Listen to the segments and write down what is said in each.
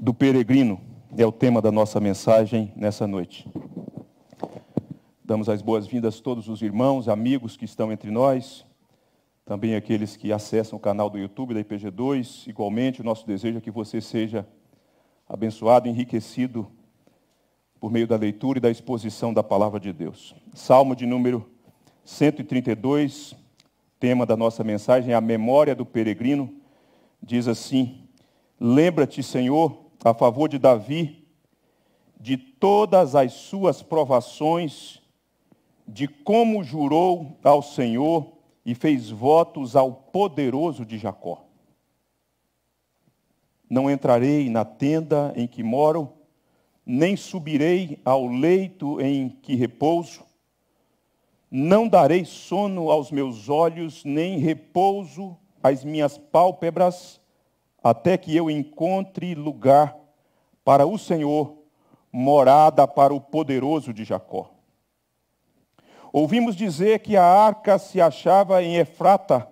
do peregrino é o tema da nossa mensagem nessa noite. Damos as boas-vindas a todos os irmãos, amigos que estão entre nós, também aqueles que acessam o canal do YouTube da IPG2. Igualmente, o nosso desejo é que você seja abençoado, enriquecido por meio da leitura e da exposição da palavra de Deus. Salmo de número 132, tema da nossa mensagem, é a memória do peregrino, diz assim: Lembra-te, Senhor, a favor de Davi de todas as suas provações, de como jurou ao Senhor e fez votos ao poderoso de Jacó. Não entrarei na tenda em que moro, nem subirei ao leito em que repouso, não darei sono aos meus olhos, nem repouso às minhas pálpebras, até que eu encontre lugar para o Senhor, morada para o poderoso de Jacó. Ouvimos dizer que a arca se achava em Efrata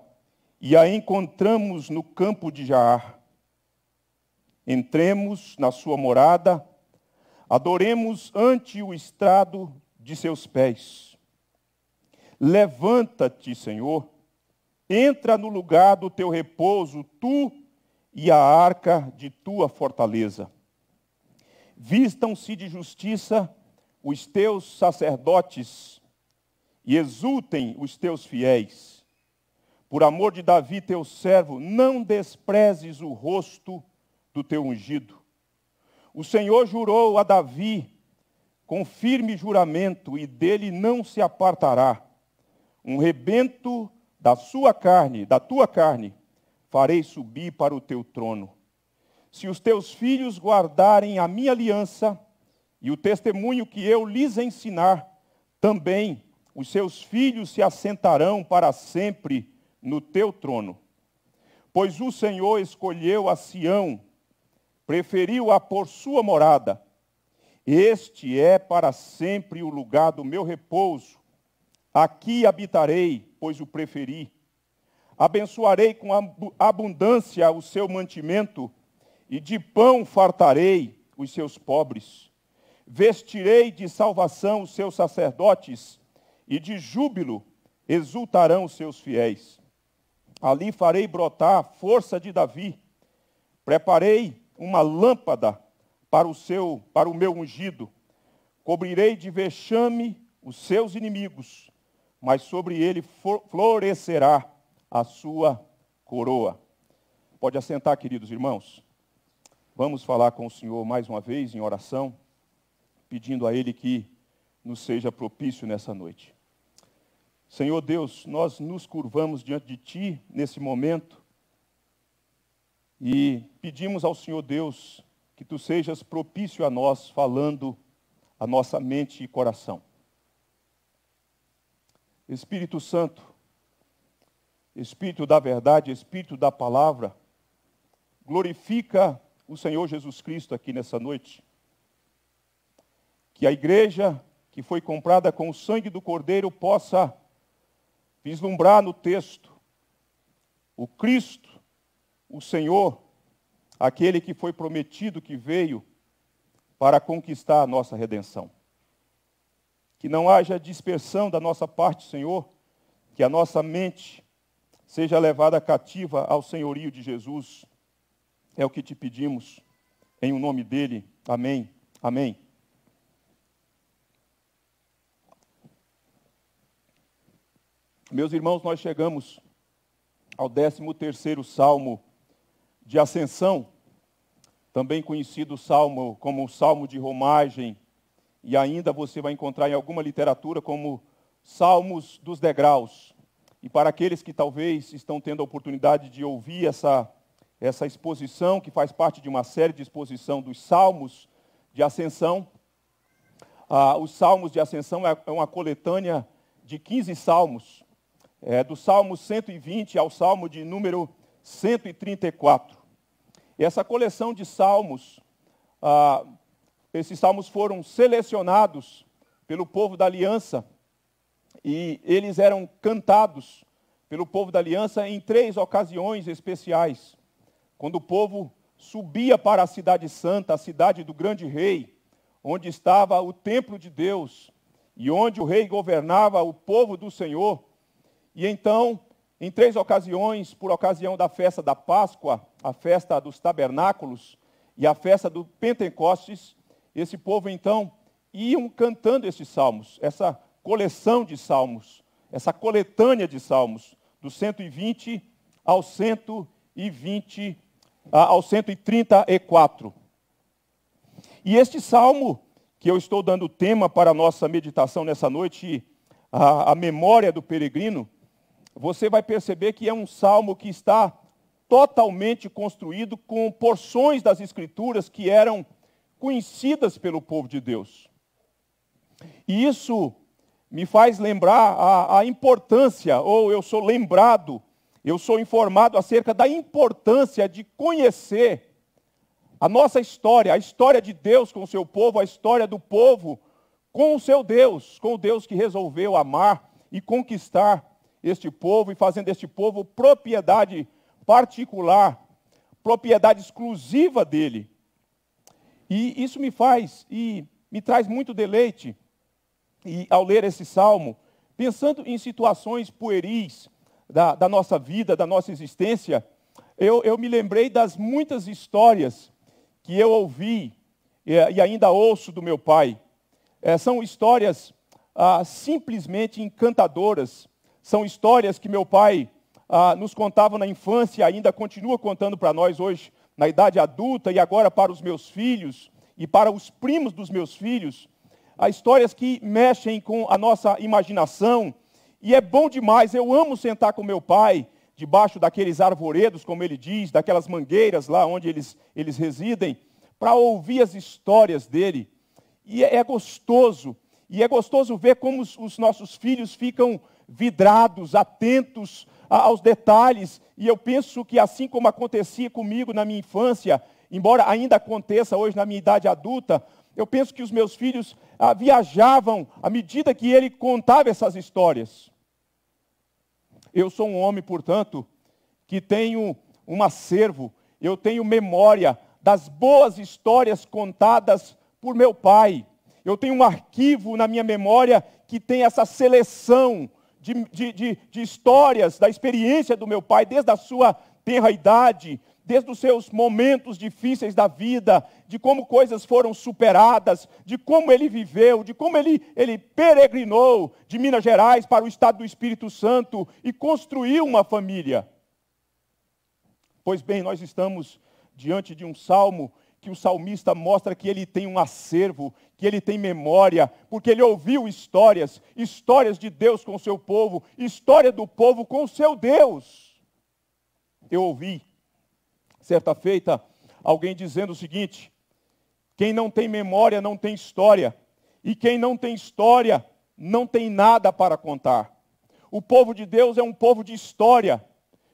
e a encontramos no campo de Jaar. Entremos na sua morada, adoremos ante o estrado de seus pés. Levanta-te, Senhor, entra no lugar do teu repouso, tu e a arca de tua fortaleza. Vistam-se de justiça os teus sacerdotes e exultem os teus fiéis. Por amor de Davi, teu servo, não desprezes o rosto do teu ungido. O Senhor jurou a Davi com firme juramento e dele não se apartará. Um rebento da sua carne, da tua carne, farei subir para o teu trono. Se os teus filhos guardarem a minha aliança e o testemunho que eu lhes ensinar, também os seus filhos se assentarão para sempre no teu trono. Pois o Senhor escolheu a Sião, preferiu-a por sua morada. Este é para sempre o lugar do meu repouso. Aqui habitarei, pois o preferi Abençoarei com abundância o seu mantimento, e de pão fartarei os seus pobres. Vestirei de salvação os seus sacerdotes, e de júbilo exultarão os seus fiéis. Ali farei brotar a força de Davi. Preparei uma lâmpada para o seu, para o meu ungido. Cobrirei de vexame os seus inimigos, mas sobre ele florescerá a sua coroa. Pode assentar, queridos irmãos. Vamos falar com o Senhor mais uma vez em oração, pedindo a Ele que nos seja propício nessa noite. Senhor Deus, nós nos curvamos diante de Ti nesse momento e pedimos ao Senhor Deus que Tu sejas propício a nós, falando a nossa mente e coração. Espírito Santo, Espírito da verdade, Espírito da palavra, glorifica o Senhor Jesus Cristo aqui nessa noite. Que a igreja que foi comprada com o sangue do Cordeiro possa vislumbrar no texto o Cristo, o Senhor, aquele que foi prometido que veio para conquistar a nossa redenção. Que não haja dispersão da nossa parte, Senhor, que a nossa mente seja levada cativa ao senhorio de Jesus. É o que te pedimos, em o nome dele. Amém. Amém. Meus irmãos, nós chegamos ao 13º salmo de ascensão, também conhecido salmo como o salmo de romagem, e ainda você vai encontrar em alguma literatura como salmos dos degraus. E para aqueles que talvez estão tendo a oportunidade de ouvir essa, essa exposição, que faz parte de uma série de exposição dos Salmos de Ascensão, ah, os Salmos de Ascensão é, é uma coletânea de 15 salmos, é, do Salmo 120 ao Salmo de número 134. E essa coleção de salmos, ah, esses salmos foram selecionados pelo povo da aliança e eles eram cantados pelo povo da aliança em três ocasiões especiais. Quando o povo subia para a Cidade Santa, a cidade do grande rei, onde estava o templo de Deus e onde o rei governava o povo do Senhor. E então, em três ocasiões, por ocasião da festa da Páscoa, a festa dos tabernáculos e a festa do Pentecostes, esse povo então iam cantando esses salmos, essa coleção de salmos, essa coletânea de salmos, do 120 ao 120 ao 134. E este salmo que eu estou dando tema para a nossa meditação nessa noite, a, a memória do peregrino, você vai perceber que é um salmo que está totalmente construído com porções das escrituras que eram conhecidas pelo povo de Deus. E isso me faz lembrar a, a importância, ou eu sou lembrado, eu sou informado acerca da importância de conhecer a nossa história, a história de Deus com o seu povo, a história do povo com o seu Deus, com o Deus que resolveu amar e conquistar este povo e fazendo este povo propriedade particular, propriedade exclusiva dele. E isso me faz e me traz muito deleite e ao ler esse salmo, pensando em situações pueris da, da nossa vida, da nossa existência, eu, eu, me lembrei das muitas histórias que eu ouvi e, e ainda ouço do meu pai. É, são histórias ah, simplesmente encantadoras. São histórias que meu pai ah, nos contava na infância e ainda continua contando para nós hoje, na idade adulta e agora para os meus filhos e para os primos dos meus filhos. Há histórias que mexem com a nossa imaginação. E é bom demais. Eu amo sentar com meu pai debaixo daqueles arvoredos, como ele diz, daquelas mangueiras lá onde eles, eles residem, para ouvir as histórias dele. E é, é, gostoso. E é gostoso ver como os, os nossos filhos ficam vidrados, atentos a, aos detalhes. E eu penso que assim como acontecia comigo na minha infância, embora ainda aconteça hoje na minha idade adulta, eu penso que os meus filhos ah, viajavam à medida que ele contava essas histórias. Eu sou um homem, portanto, que tenho um acervo, eu tenho memória das boas histórias contadas por meu pai. Eu tenho um arquivo na minha memória que tem essa seleção de, de, de, de histórias da experiência do meu pai, desde a sua tenra idade, desde os seus momentos difíceis da vida, de como coisas foram superadas, de como ele viveu, de como ele, ele peregrinou de Minas Gerais para o estado do Espírito Santo e construiu uma família. Pois bem, nós estamos diante de um salmo que o salmista mostra que ele tem um acervo, que ele tem memória, porque ele ouviu histórias, histórias de Deus com o seu povo, história do povo com o seu Deus. Eu ouvi, certa feita, alguém dizendo o seguinte: quem não tem memória não tem história, e quem não tem história não tem nada para contar. O povo de Deus é um povo de história,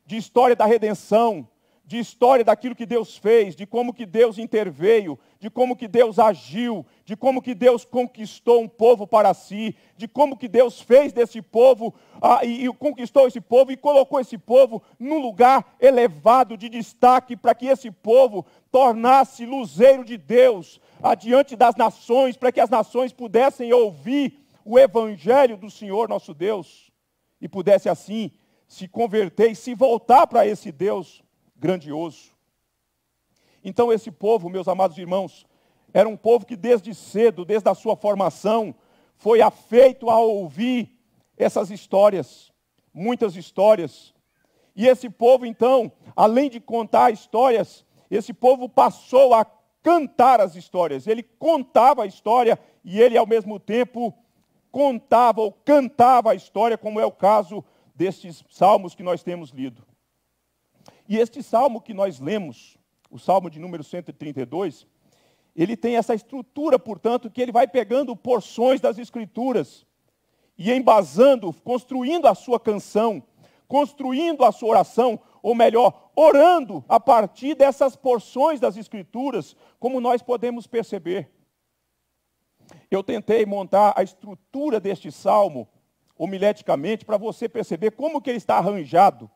de história da redenção, de história daquilo que Deus fez, de como que Deus interveio, de como que Deus agiu, de como que Deus conquistou um povo para si, de como que Deus fez desse povo ah, e, e conquistou esse povo e colocou esse povo num lugar elevado de destaque para que esse povo tornasse luzeiro de Deus adiante das nações, para que as nações pudessem ouvir o evangelho do Senhor nosso Deus e pudesse assim se converter e se voltar para esse Deus grandioso. Então, esse povo, meus amados irmãos, era um povo que desde cedo, desde a sua formação, foi afeito a ouvir essas histórias, muitas histórias. E esse povo, então, além de contar histórias, esse povo passou a cantar as histórias. Ele contava a história e ele, ao mesmo tempo, contava ou cantava a história, como é o caso destes salmos que nós temos lido. E este salmo que nós lemos, o salmo de número 132, ele tem essa estrutura, portanto, que ele vai pegando porções das escrituras e embasando, construindo a sua canção, construindo a sua oração, ou melhor, orando a partir dessas porções das escrituras, como nós podemos perceber. Eu tentei montar a estrutura deste salmo homileticamente para você perceber como que ele está arranjado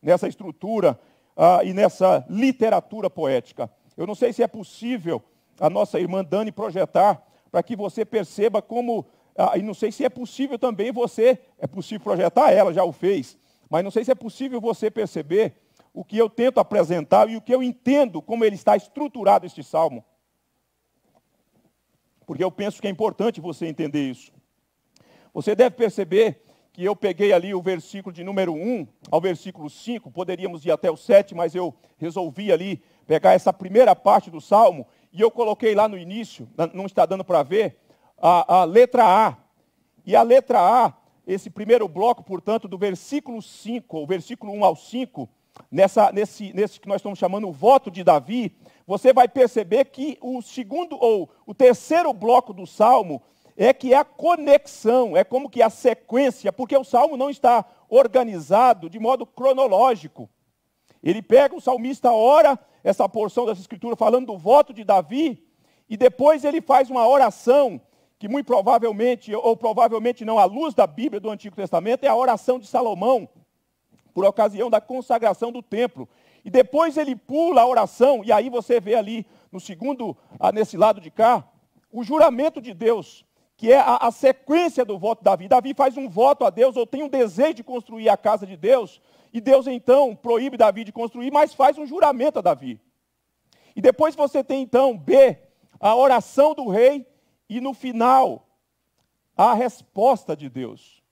nessa estrutura ah, e nessa literatura poética. Eu não sei se é possível a nossa irmã Dani projetar para que você perceba como, ah, e não sei se é possível também você, é possível projetar, ela já o fez, mas não sei se é possível você perceber o que eu tento apresentar e o que eu entendo como ele está estruturado este salmo. Porque eu penso que é importante você entender isso. Você deve perceber que eu peguei ali o versículo de número 1 ao versículo 5, poderíamos ir até o 7, mas eu resolvi ali pegar essa primeira parte do salmo e eu coloquei lá no início, não está dando para ver, a, a letra A. E a letra A, esse primeiro bloco, portanto, do versículo 5, o versículo 1 ao 5, nessa, nesse, nesse que nós estamos chamando o voto de Davi, você vai perceber que o segundo ou o terceiro bloco do salmo é que é a conexão, é como que a sequência, porque o salmo não está organizado de modo cronológico. Ele pega o salmista, ora essa porção dessa escritura falando do voto de Davi, e depois ele faz uma oração, que muito provavelmente, ou provavelmente não, à luz da Bíblia do Antigo Testamento, é a oração de Salomão, por ocasião da consagração do templo. E depois ele pula a oração, e aí você vê ali, no segundo, ah, nesse lado de cá, o juramento de Deus que é a, a, sequência do voto de Davi. Davi faz um voto a Deus, ou tem um desejo de construir a casa de Deus, e Deus então proíbe Davi de construir, mas faz um juramento a Davi. E depois você tem então B, a oração do rei, e no final, a resposta de Deus.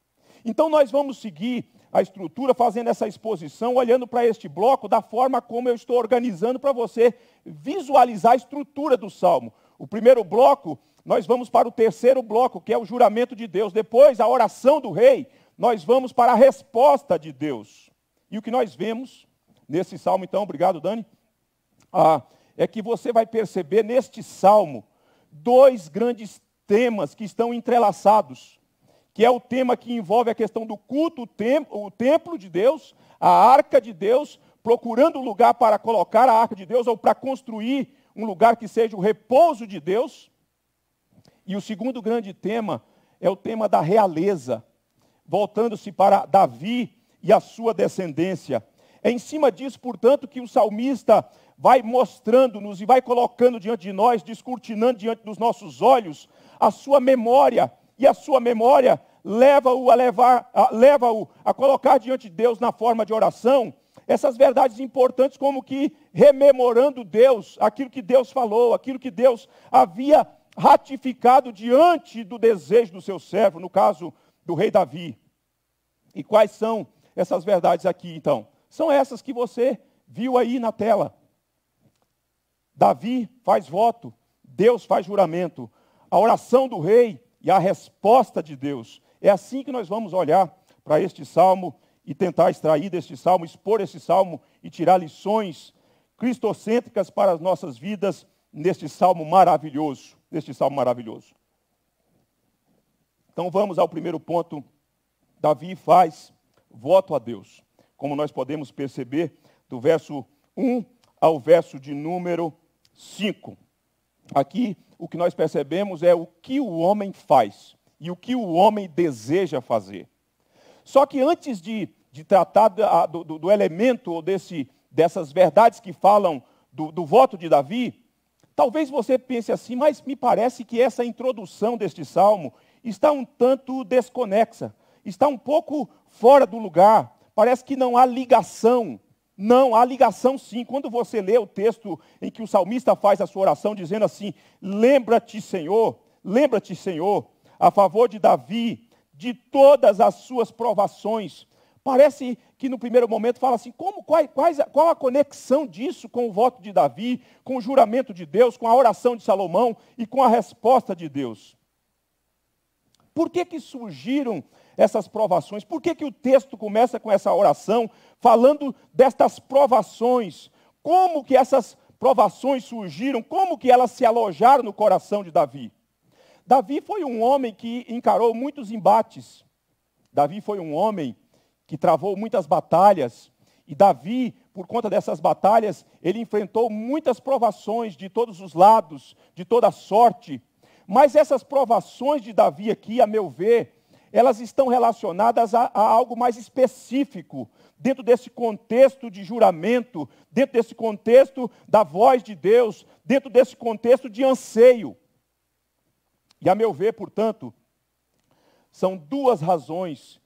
Então nós vamos seguir a estrutura fazendo essa exposição, olhando para este bloco da forma como eu estou organizando para você visualizar a estrutura do salmo. O primeiro bloco nós vamos para o terceiro bloco, que é o juramento de Deus. Depois, a oração do rei, nós vamos para a resposta de Deus. E o que nós vemos nesse salmo, então, obrigado, Dani, ah, é que você vai perceber neste salmo dois grandes temas que estão entrelaçados, que é o tema que envolve a questão do culto, o, tem, o templo de Deus, a arca de Deus, procurando um lugar para colocar a arca de Deus ou para construir um lugar que seja o repouso de Deus. E o segundo grande tema é o tema da realeza, voltando-se para Davi e a sua descendência. É em cima disso, portanto, que o salmista vai mostrando-nos e vai colocando diante de nós, descortinando diante dos nossos olhos a sua memória, e a sua memória leva-o a levar, leva-o a colocar diante de Deus na forma de oração essas verdades importantes como que rememorando Deus, aquilo que Deus falou, aquilo que Deus havia ratificado diante do desejo do seu servo, no caso do rei Davi. E quais são essas verdades aqui, então? São essas que você viu aí na tela. Davi faz voto, Deus faz juramento, a oração do rei e a resposta de Deus. É assim que nós vamos olhar para este salmo e tentar extrair deste salmo, expor este salmo e tirar lições cristocêntricas para as nossas vidas neste salmo maravilhoso deste salmo maravilhoso. Então vamos ao primeiro ponto. Davi faz voto a Deus, como nós podemos perceber do verso 1 ao verso de número 5. Aqui o que nós percebemos é o que o homem faz e o que o homem deseja fazer. Só que antes de, de tratar do, do, do elemento ou desse, dessas verdades que falam do, do voto de Davi, Talvez você pense assim, mas me parece que essa introdução deste salmo está um tanto desconexa, está um pouco fora do lugar, parece que não há ligação. Não, há ligação sim. Quando você lê o texto em que o salmista faz a sua oração dizendo assim: Lembra-te, Senhor, lembra-te, Senhor, a favor de Davi, de todas as suas provações, Parece que no primeiro momento fala assim: como, qual, quais, qual a conexão disso com o voto de Davi, com o juramento de Deus, com a oração de Salomão e com a resposta de Deus? Por que, que surgiram essas provações? Por que, que o texto começa com essa oração, falando destas provações? Como que essas provações surgiram? Como que elas se alojaram no coração de Davi? Davi foi um homem que encarou muitos embates. Davi foi um homem que travou muitas batalhas. E Davi, por conta dessas batalhas, ele enfrentou muitas provações de todos os lados, de toda sorte. Mas essas provações de Davi aqui, a meu ver, elas estão relacionadas a, a, algo mais específico, dentro desse contexto de juramento, dentro desse contexto da voz de Deus, dentro desse contexto de anseio. E a meu ver, portanto, são duas razões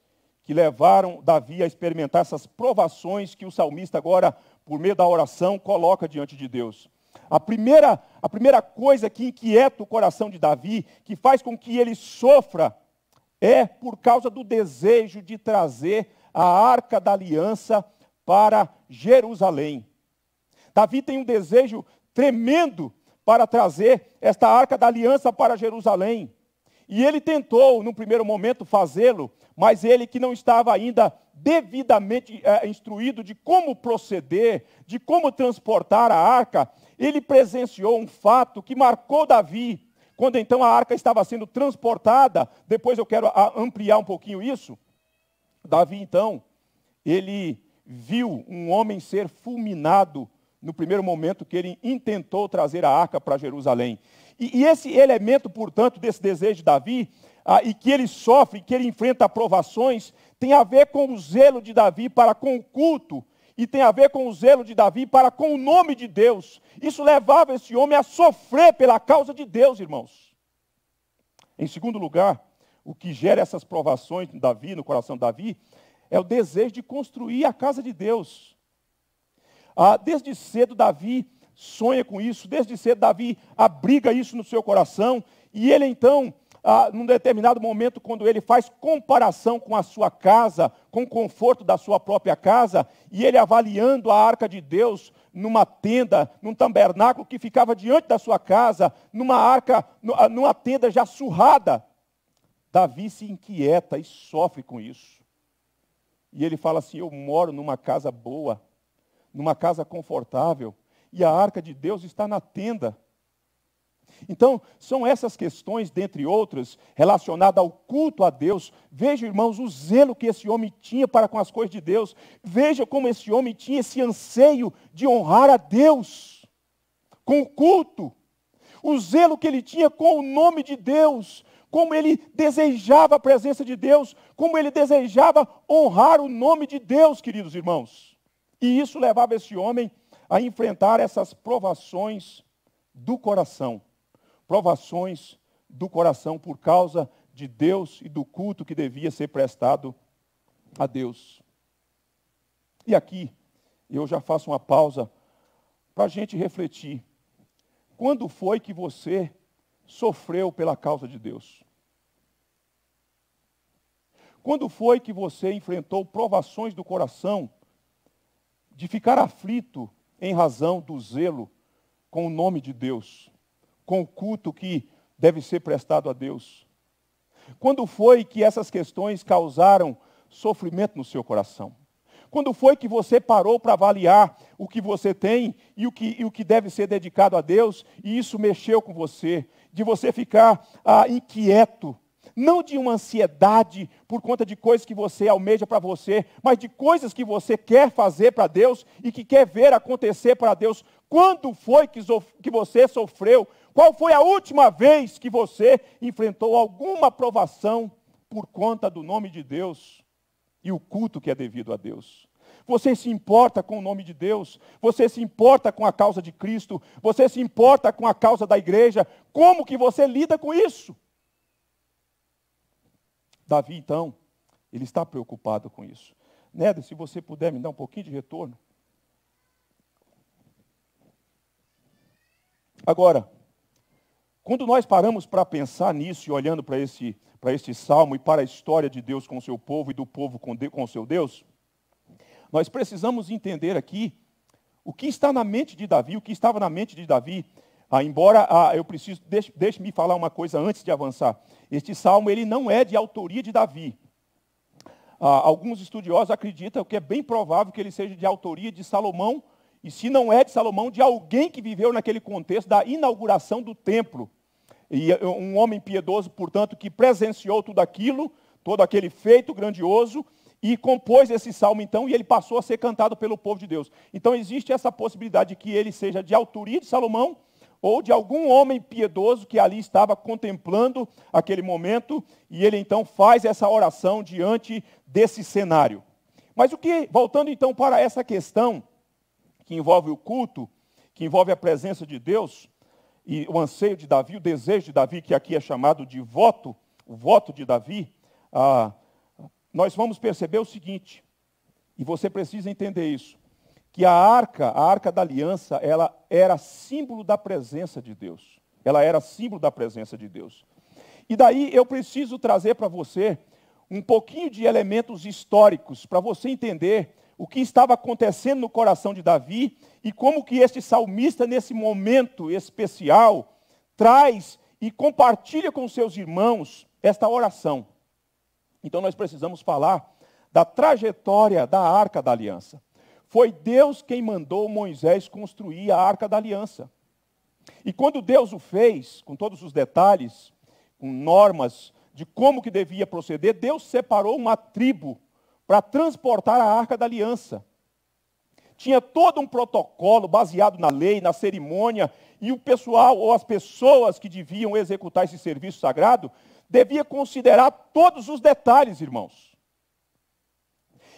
que levaram Davi a experimentar essas provações que o salmista agora, por meio da oração, coloca diante de Deus. A primeira, a primeira coisa que inquieta o coração de Davi, que faz com que ele sofra, é por causa do desejo de trazer a arca da aliança para Jerusalém. Davi tem um desejo tremendo para trazer esta arca da aliança para Jerusalém. E ele tentou, num primeiro momento, fazê-lo, mas ele que não estava ainda devidamente é, instruído de como proceder, de como transportar a arca, ele presenciou um fato que marcou Davi. Quando então a arca estava sendo transportada, depois eu quero ah, ampliar um pouquinho isso. Davi então, ele viu um homem ser fulminado no primeiro momento que ele intentou trazer a arca para Jerusalém. E, e esse elemento, portanto, desse desejo de Davi, ah, e que ele sofre, que ele enfrenta provações, tem a ver com o zelo de Davi para com o culto e tem a ver com o zelo de Davi para com o nome de Deus. Isso levava esse homem a sofrer pela causa de Deus, irmãos. Em segundo lugar, o que gera essas provações em Davi, no coração de Davi, é o desejo de construir a casa de Deus. Ah, desde cedo, Davi sonha com isso, desde cedo Davi abriga isso no seu coração, e ele então, ah, num determinado momento, quando ele faz comparação com a sua casa, com o conforto da sua própria casa, e ele avaliando a arca de Deus numa tenda, num tabernáculo que ficava diante da sua casa, numa arca, ah, numa tenda já surrada, Davi se inquieta e sofre com isso. E ele fala assim: Eu moro numa casa boa, numa casa confortável, e a arca de Deus está na tenda. Então, são essas questões, dentre outras, relacionadas ao culto a Deus. Veja, irmãos, o zelo que esse homem tinha para com as coisas de Deus. Veja como esse homem tinha esse anseio de honrar a Deus com o culto. O zelo que ele tinha com o nome de Deus. Como ele desejava a presença de Deus. Como ele desejava honrar o nome de Deus, queridos irmãos. E isso levava esse homem a enfrentar essas provações do coração. Provações do coração por causa de Deus e do culto que devia ser prestado a Deus. E aqui eu já faço uma pausa para a gente refletir. Quando foi que você sofreu pela causa de Deus? Quando foi que você enfrentou provações do coração de ficar aflito em razão do zelo com o nome de Deus, com o culto que deve ser prestado a Deus. Quando foi que essas questões causaram sofrimento no seu coração? Quando foi que você parou para avaliar o que você tem e o que, e o que deve ser dedicado a Deus e isso mexeu com você? De você ficar ah, inquieto não de uma ansiedade por conta de coisas que você almeja para você, mas de coisas que você quer fazer para Deus e que quer ver acontecer para Deus. Quando foi que, que você sofreu? Qual foi a última vez que você enfrentou alguma provação por conta do nome de Deus e o culto que é devido a Deus? Você se importa com o nome de Deus, você se importa com a causa de Cristo, você se importa com a causa da igreja. Como que você lida com isso? Davi, então, ele está preocupado com isso. Neda, se você puder me dar um pouquinho de retorno. Agora, quando nós paramos para pensar nisso e olhando para esse, para este salmo e para a história de Deus com o seu povo e do povo com, de, com o seu Deus, nós precisamos entender aqui o que está na mente de Davi, o que estava na mente de Davi. Ah, embora ah, eu preciso, deixe-me falar uma coisa antes de avançar. Este salmo ele não é de autoria de Davi. Ah, alguns estudiosos acreditam que é bem provável que ele seja de autoria de Salomão, e se não é de Salomão, de alguém que viveu naquele contexto da inauguração do templo. E eh, um homem piedoso, portanto, que presenciou tudo aquilo, todo aquele feito grandioso, e compôs esse salmo então, e ele passou a ser cantado pelo povo de Deus. Então existe essa possibilidade de que ele seja de autoria de Salomão, ou de algum homem piedoso que ali estava contemplando aquele momento, e ele então faz essa oração diante desse cenário. Mas o que, voltando então para essa questão que envolve o culto, que envolve a presença de Deus, e o anseio de Davi, o desejo de Davi, que aqui é chamado de voto, o voto de Davi, ah, nós vamos perceber o seguinte, e você precisa entender isso que a arca, a arca da aliança, ela era símbolo da presença de Deus. Ela era símbolo da presença de Deus. E daí eu preciso trazer para você um pouquinho de elementos históricos para você entender o que estava acontecendo no coração de Davi e como que este salmista nesse momento especial traz e compartilha com seus irmãos esta oração. Então nós precisamos falar da trajetória da Arca da Aliança. Foi Deus quem mandou Moisés construir a arca da aliança. E quando Deus o fez, com todos os detalhes, com normas de como que devia proceder, Deus separou uma tribo para transportar a arca da aliança. Tinha todo um protocolo baseado na lei, na cerimônia, e o pessoal ou as pessoas que deviam executar esse serviço sagrado devia considerar todos os detalhes, irmãos.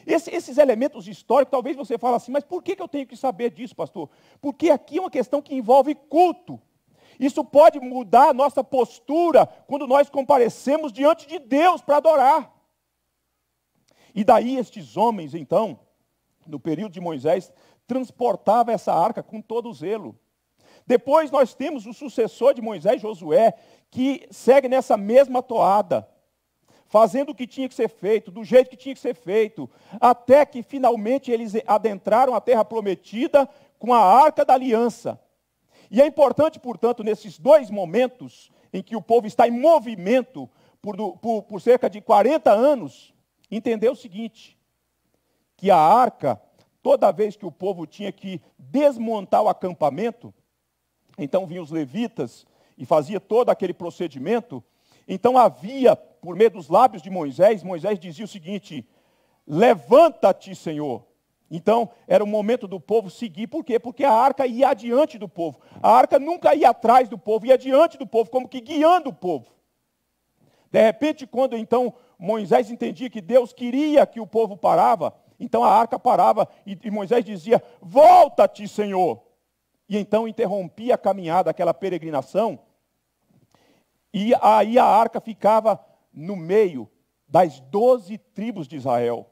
Esse, esses elementos históricos, talvez você fale assim, mas por que, que eu tenho que saber disso, pastor? Porque aqui é uma questão que envolve culto. Isso pode mudar a nossa postura quando nós comparecemos diante de Deus para adorar. E daí estes homens, então, no período de Moisés, transportavam essa arca com todo zelo. Depois nós temos o sucessor de Moisés, Josué, que segue nessa mesma toada fazendo o que tinha que ser feito, do jeito que tinha que ser feito, até que finalmente eles adentraram a terra prometida com a arca da aliança. E é importante, portanto, nesses dois momentos em que o povo está em movimento por, por, por cerca de 40 anos, entender o seguinte: que a arca, toda vez que o povo tinha que desmontar o acampamento, então vinham os levitas e fazia todo aquele procedimento, então havia, por meio dos lábios de Moisés, Moisés dizia o seguinte: Levanta-te, Senhor. Então, era o momento do povo seguir. Por quê? Porque a arca ia adiante do povo. A arca nunca ia atrás do povo, ia adiante do povo, como que guiando o povo. De repente, quando então Moisés entendia que Deus queria que o povo parava, então a arca parava e, Moisés dizia: "Volta-te, Senhor". E então interrompia a caminhada, aquela peregrinação, e aí a arca ficava no meio das doze tribos de Israel.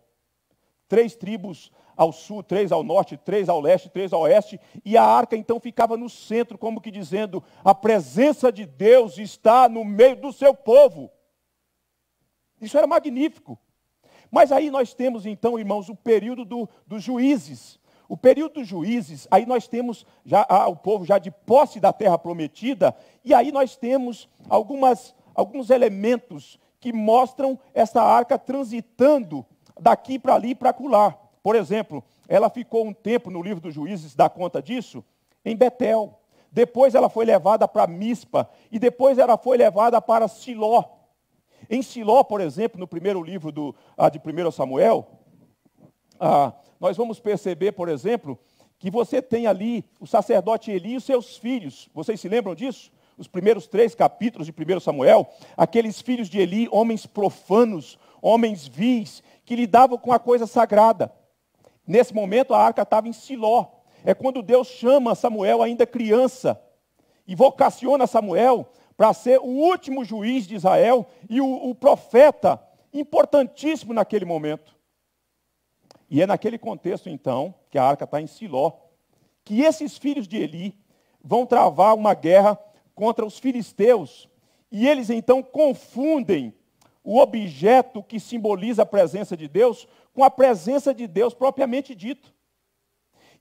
Três tribos ao sul, três ao norte, três ao leste, três ao oeste, e a arca então ficava no centro, como que dizendo: a presença de Deus está no meio do seu povo. Isso era magnífico. Mas aí nós temos então, irmãos, o período do, dos juízes. O período dos juízes, aí nós temos já ah, o povo já de posse da terra prometida, e aí nós temos algumas, alguns elementos que mostram essa arca transitando daqui para ali e para acolá. Por exemplo, ela ficou um tempo no livro dos juízes, dá conta disso, em Betel. Depois ela foi levada para Mispa, e depois ela foi levada para Siló. Em Siló, por exemplo, no primeiro livro do, ah, de 1 Samuel, ah, nós vamos perceber, por exemplo, que você tem ali o sacerdote Eli e seus filhos. Vocês se lembram disso? Os primeiros três capítulos de 1 Samuel, aqueles filhos de Eli, homens profanos, homens vis, que lidavam com a coisa sagrada. Nesse momento a arca estava em Siló. É quando Deus chama Samuel, ainda criança, e vocaciona Samuel para ser o último juiz de Israel e o, o profeta importantíssimo naquele momento. E é naquele contexto, então, que a arca está em Siló, que esses filhos de Eli vão travar uma guerra contra os filisteus. E eles, então, confundem o objeto que simboliza a presença de Deus com a presença de Deus propriamente dito.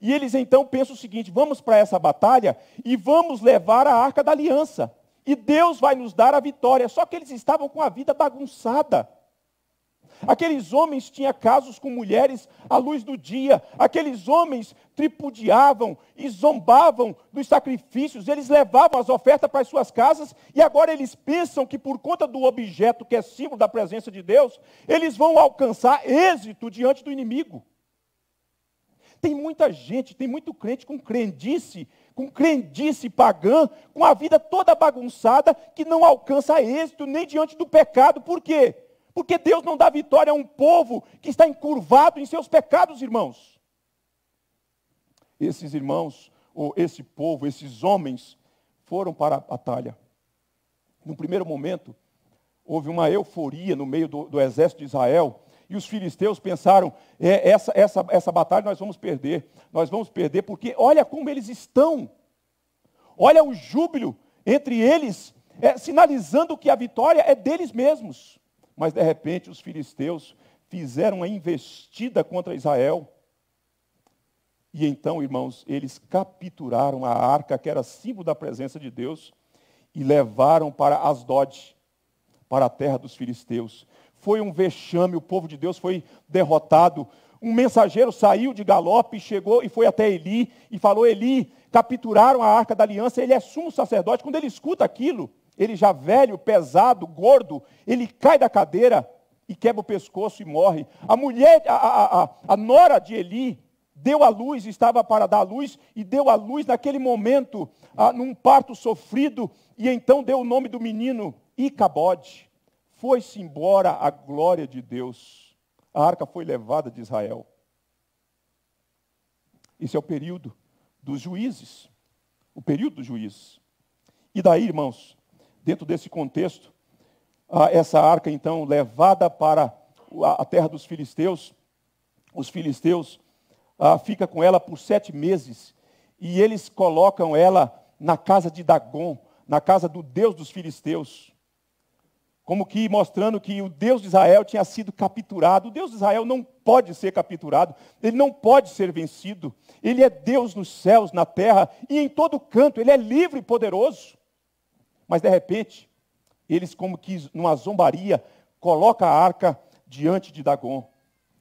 E eles então pensam o seguinte: vamos para essa batalha e vamos levar a arca da aliança. E Deus vai nos dar a vitória. Só que eles estavam com a vida bagunçada. Aqueles homens tinham casos com mulheres à luz do dia. Aqueles homens tripudiavam e zombavam dos sacrifícios. Eles levavam as ofertas para as suas casas e agora eles pensam que por conta do objeto que é símbolo da presença de Deus, eles vão alcançar êxito diante do inimigo. Tem muita gente, tem muito crente com crendice, com crendice pagã, com a vida toda bagunçada, que não alcança êxito nem diante do pecado. Por quê? Porque Deus não dá vitória a um povo que está encurvado em seus pecados, irmãos. Esses irmãos, ou esse povo, esses homens, foram para a batalha. No primeiro momento, houve uma euforia no meio do, do exército de Israel, e os filisteus pensaram: é, essa, essa, essa batalha nós vamos perder, nós vamos perder, porque olha como eles estão, olha o júbilo entre eles, é, sinalizando que a vitória é deles mesmos. Mas de repente os filisteus fizeram a investida contra Israel. E então, irmãos, eles capturaram a arca, que era símbolo da presença de Deus, e levaram para Asdod, para a terra dos filisteus. Foi um vexame, o povo de Deus foi derrotado. Um mensageiro saiu de galope, chegou e foi até Eli e falou: Eli, capturaram a arca da aliança, ele é sumo sacerdote. Quando ele escuta aquilo, ele já velho, pesado, gordo, ele cai da cadeira e quebra o pescoço e morre. A mulher, a, a, a, a nora de Eli, deu a luz, estava para dar a luz, e deu a luz naquele momento, num parto sofrido, e então deu o nome do menino Icabode. Foi-se embora a glória de Deus. A arca foi levada de Israel. Esse é o período dos juízes. O período dos juízes. E daí, irmãos, dentro desse contexto, essa arca, então, levada para a terra dos filisteus, os filisteus fica com ela por sete meses e eles colocam ela na casa de Dagon, na casa do Deus dos filisteus. Como que mostrando que o Deus de Israel tinha sido capturado. O Deus de Israel não pode ser capturado, ele não pode ser vencido. Ele é Deus nos céus, na terra e em todo canto, ele é livre e poderoso. Mas de repente, eles, como que numa zombaria, coloca a arca diante de Dagon.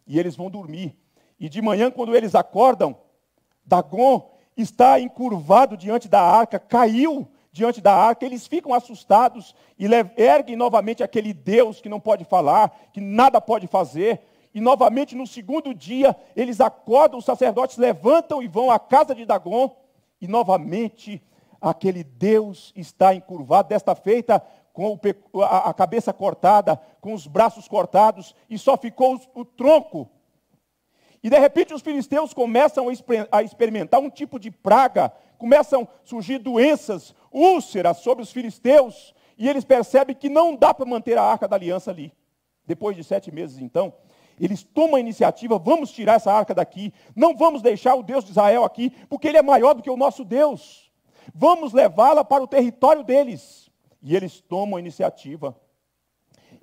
E eles vão dormir. E de manhã, quando eles acordam, Dagon está encurvado diante da arca, caiu diante da arca, eles ficam assustados e erguem novamente aquele Deus que não pode falar, que nada pode fazer. E novamente no segundo dia, eles acordam, os sacerdotes levantam e vão à casa de Dagon, e novamente aquele Deus está encurvado, desta feita com a cabeça cortada, com os braços cortados, e só ficou o tronco. E de repente os filisteus começam a experimentar um tipo de praga, começam a surgir doenças, úlceras sobre os filisteus, e eles percebem que não dá para manter a arca da aliança ali. Depois de sete meses, então, eles tomam a iniciativa, vamos tirar essa arca daqui, não vamos deixar o Deus de Israel aqui, porque ele é maior do que o nosso Deus. Vamos levá-la para o território deles. E eles tomam a iniciativa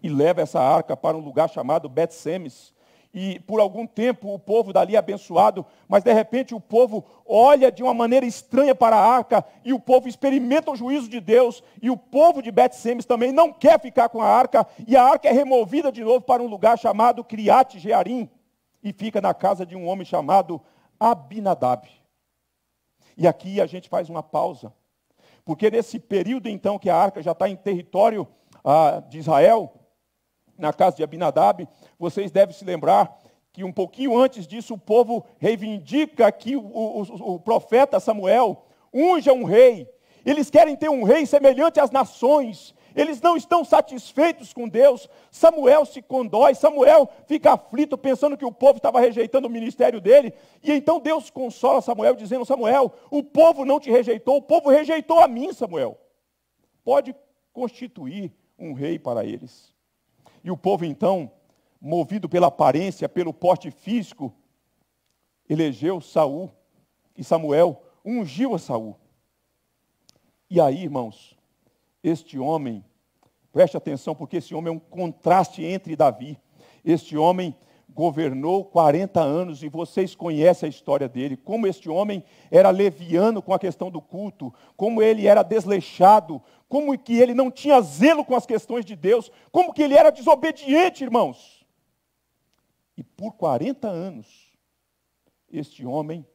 e levam essa arca para um lugar chamado Betsemes. E por algum tempo o povo dali é abençoado, mas de repente o povo olha de uma maneira estranha para a arca e o povo experimenta o juízo de Deus e o povo de Betsemes também não quer ficar com a arca e a arca é removida de novo para um lugar chamado Criate gearim e fica na casa de um homem chamado Abinadab. E aqui a gente faz uma pausa, porque nesse período então que a arca já está em território ah, de Israel, na casa de Abinadab, vocês devem se lembrar que um pouquinho antes disso o povo reivindica que o, o, o profeta Samuel unja um rei. Eles querem ter um rei semelhante às nações, eles não estão satisfeitos com Deus. Samuel se condói, Samuel fica aflito, pensando que o povo estava rejeitando o ministério dele. E então Deus consola Samuel, dizendo: Samuel, o povo não te rejeitou, o povo rejeitou a mim, Samuel. Pode constituir um rei para eles. E o povo então, movido pela aparência, pelo porte físico, elegeu Saul e Samuel ungiu a Saul. E aí, irmãos, este homem, preste atenção, porque esse homem é um contraste entre Davi. Este homem governou 40 anos e vocês conhecem a história dele, como este homem era leviano com a questão do culto, como ele era desleixado, como que ele não tinha zelo com as questões de Deus, como que ele era desobediente, irmãos. E por 40 anos, este homem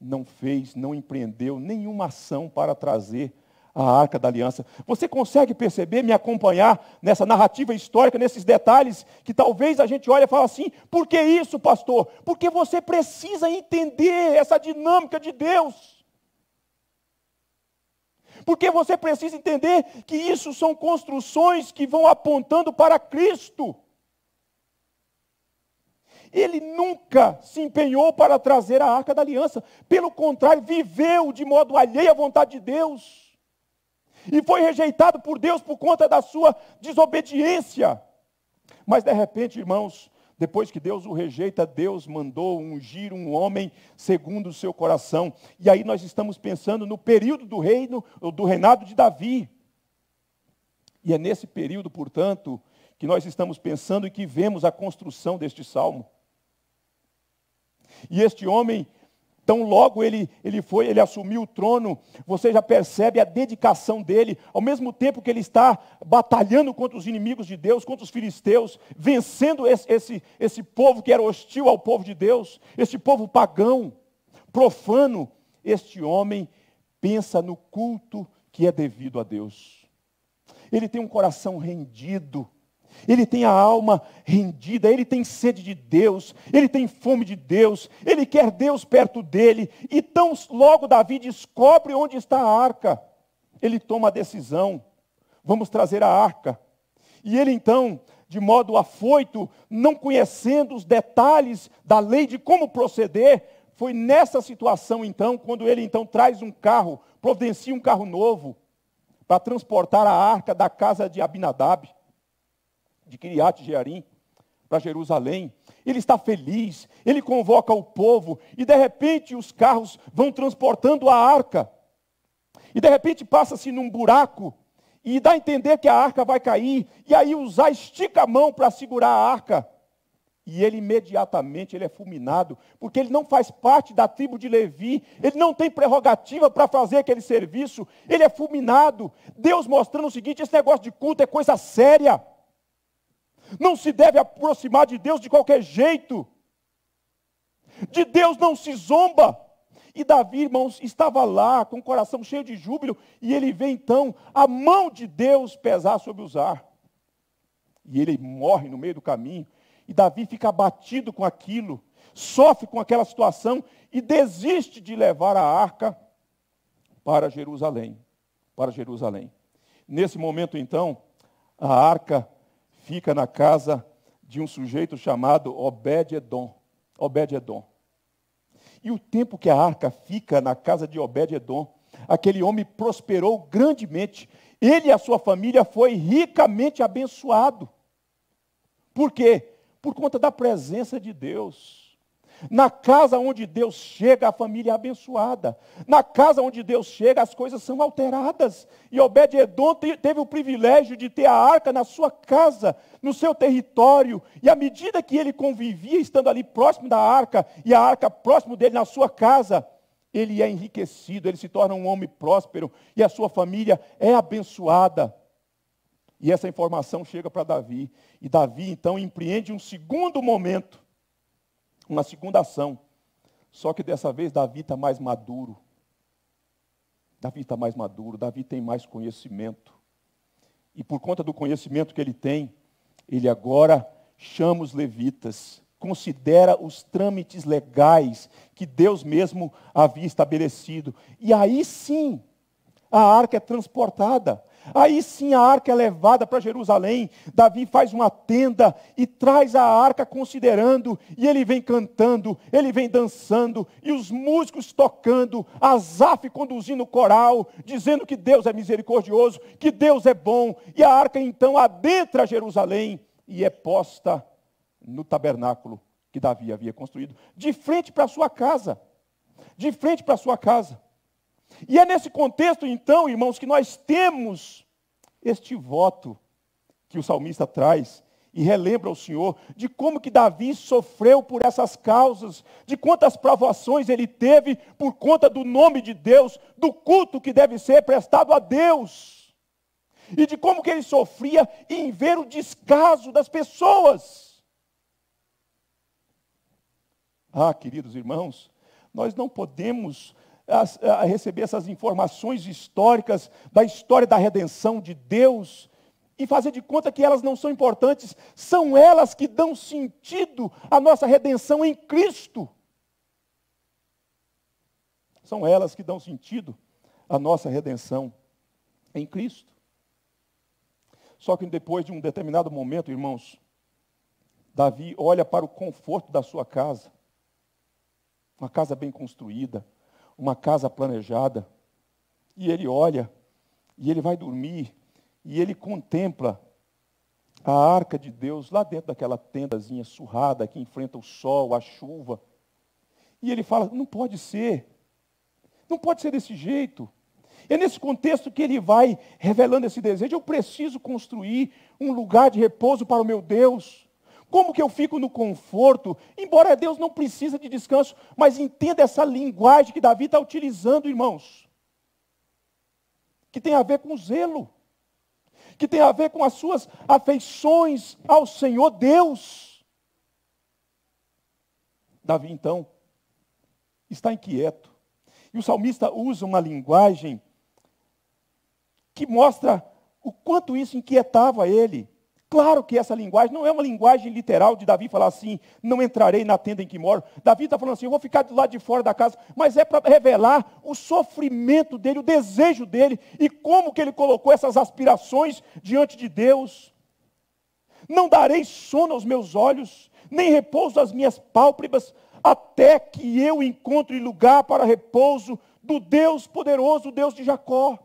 não fez, não empreendeu nenhuma ação para trazer a arca da aliança. Você consegue perceber, me acompanhar nessa narrativa histórica, nesses detalhes que talvez a gente olhe e fala assim: por que isso, pastor? Porque você precisa entender essa dinâmica de Deus. Porque você precisa entender que isso são construções que vão apontando para Cristo. Ele nunca se empenhou para trazer a arca da aliança, pelo contrário, viveu de modo alheio à vontade de Deus e foi rejeitado por Deus por conta da sua desobediência. Mas de repente, irmãos, depois que Deus o rejeita, Deus mandou ungir um homem segundo o seu coração. E aí nós estamos pensando no período do reino, do reinado de Davi. E é nesse período, portanto, que nós estamos pensando e que vemos a construção deste salmo. E este homem então, logo ele, ele foi, ele assumiu o trono, você já percebe a dedicação dele, ao mesmo tempo que ele está batalhando contra os inimigos de Deus, contra os filisteus, vencendo esse, esse, esse povo que era hostil ao povo de Deus, esse povo pagão, profano, este homem pensa no culto que é devido a Deus. Ele tem um coração rendido ele tem a alma rendida, ele tem sede de Deus, ele tem fome de Deus, ele quer Deus perto dele. E tão logo Davi descobre onde está a arca, ele toma a decisão: vamos trazer a arca. E ele então, de modo afoito, não conhecendo os detalhes da lei de como proceder, foi nessa situação então, quando ele então traz um carro, providencia um carro novo para transportar a arca da casa de Abinadab de Kiriat Jearim para Jerusalém. Ele está feliz, ele convoca o povo e de repente os carros vão transportando a arca. E de repente passa-se num buraco e dá a entender que a arca vai cair, e aí Uzá estica a mão para segurar a arca. E ele imediatamente ele é fulminado, porque ele não faz parte da tribo de Levi, ele não tem prerrogativa para fazer aquele serviço, ele é fulminado. Deus mostrando o seguinte: esse negócio de culto é coisa séria não se deve aproximar de Deus de qualquer jeito. De Deus não se zomba. E Davi, irmãos, estava lá com o coração cheio de júbilo, e ele vê então a mão de Deus pesar sobre o Zar. E ele morre no meio do caminho, e Davi fica abatido com aquilo, sofre com aquela situação e desiste de levar a arca para Jerusalém, para Jerusalém. Nesse momento então, a arca fica na casa de um sujeito chamado Obed-Edom. Obed-Edom. E o tempo que a arca fica na casa de Obed-Edom, aquele homem prosperou grandemente. Ele e a sua família foi ricamente abençoado. Por quê? Por conta da presença de Deus. Na casa onde Deus chega, a família é abençoada. Na casa onde Deus chega, as coisas são alteradas. E Obed-Edom teve o privilégio de ter a arca na sua casa, no seu território. E à medida que ele convivia, estando ali próximo da arca, e a arca próximo dele na sua casa, ele é enriquecido, ele se torna um homem próspero e a sua família é abençoada. E essa informação chega para Davi. E Davi então empreende um segundo momento uma segunda ação. Só que dessa vez Davi está mais maduro. Davi está mais maduro, Davi tem mais conhecimento. E por conta do conhecimento que ele tem, ele agora chama os levitas, considera os trâmites legais que Deus mesmo havia estabelecido. E aí sim, a arca é transportada. Aí sim a arca é levada para Jerusalém. Davi faz uma tenda e traz a arca considerando. E ele vem cantando, ele vem dançando, e os músicos tocando, Asaf conduzindo o coral, dizendo que Deus é misericordioso, que Deus é bom. E a arca então adentra Jerusalém e é posta no tabernáculo que Davi havia construído, de frente para a sua casa. De frente para a sua casa. E é nesse contexto, então, irmãos, que nós temos este voto que o salmista traz e relembra ao Senhor de como que Davi sofreu por essas causas, de quantas provações ele teve por conta do nome de Deus, do culto que deve ser prestado a Deus. E de como que ele sofria em ver o descaso das pessoas. Ah, queridos irmãos, nós não podemos a, receber essas informações históricas da história da redenção de Deus e fazer de conta que elas não são importantes, são elas que dão sentido à nossa redenção em Cristo. São elas que dão sentido à nossa redenção em Cristo. Só que depois de um determinado momento, irmãos, Davi olha para o conforto da sua casa, uma casa bem construída, uma casa planejada. E ele olha, e ele vai dormir, e ele contempla a arca de Deus lá dentro daquela tendazinha surrada que enfrenta o sol, a chuva. E ele fala: não pode ser, não pode ser desse jeito. É nesse contexto que ele vai revelando esse desejo. Eu preciso construir um lugar de repouso para o meu Deus. Como que eu fico no conforto? Embora Deus não precisa de descanso, mas entenda essa linguagem que Davi está utilizando, irmãos. Que tem a ver com zelo. Que tem a ver com as suas afeições ao Senhor Deus. Davi, então, está inquieto. E o salmista usa uma linguagem que mostra o quanto isso inquietava ele. Claro que essa linguagem não é uma linguagem literal de Davi falar assim, não entrarei na tenda em que moro. Davi está falando assim, eu vou ficar do lado de fora da casa, mas é para revelar o sofrimento dele, o desejo dele e como que ele colocou essas aspirações diante de Deus. Não darei sono aos meus olhos, nem repouso às minhas pálpebras, até que eu encontre lugar para repouso do Deus poderoso, o Deus de Jacó.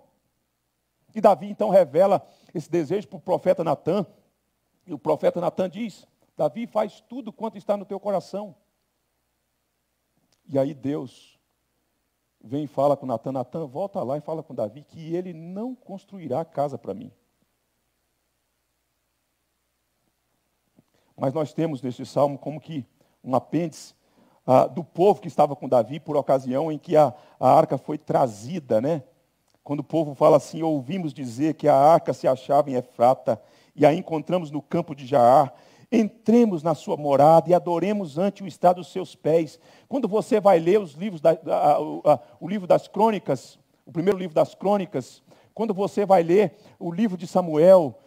E Davi então revela esse desejo para o profeta Natan, e o profeta Natan diz: Davi, faz tudo quanto está no teu coração. E aí Deus vem e fala com Natan: Natan, volta lá e fala com Davi que ele não construirá casa para mim. Mas nós temos neste salmo como que um apêndice ah, do povo que estava com Davi por ocasião em que a, a arca foi trazida, né? Quando o povo fala assim, ouvimos dizer que a arca se achava em Efrata e a encontramos no campo de Jaar. Entremos na sua morada e adoremos ante o estado dos seus pés. Quando você vai ler os livros da, a, a, o livro das crônicas, o primeiro livro das crônicas, quando você vai ler o livro de Samuel,